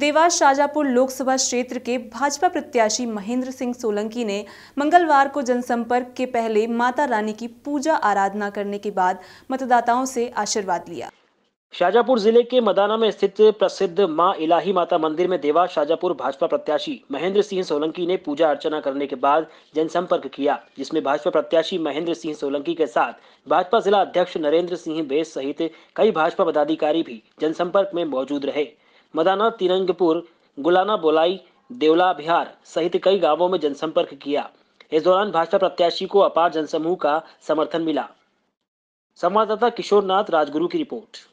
देवास शाजापुर लोकसभा क्षेत्र के भाजपा प्रत्याशी महेंद्र सिंह सोलंकी ने मंगलवार को जनसंपर्क के पहले माता रानी की पूजा आराधना करने के बाद मतदाताओं से आशीर्वाद लिया शाजापुर जिले के मदाना में स्थित प्रसिद्ध मां इलाही माता मंदिर में देवास शाजापुर भाजपा प्रत्याशी महेंद्र सिंह सोलंकी ने पूजा अर्चना करने के बाद जनसंपर्क किया जिसमें भाजपा प्रत्याशी महेंद्र सिंह सोलंकी के साथ भाजपा जिला अध्यक्ष नरेंद्र सिंह बेस सहित कई भाजपा पदाधिकारी भी जनसंपर्क में मौजूद रहे मदाना तिरंगपुर गुलाना बोलाई देवला बिहार सहित कई गांवों में जनसंपर्क किया इस दौरान भाजपा प्रत्याशी को अपार जनसमूह का समर्थन मिला संवाददाता किशोरनाथ राजगुरु की रिपोर्ट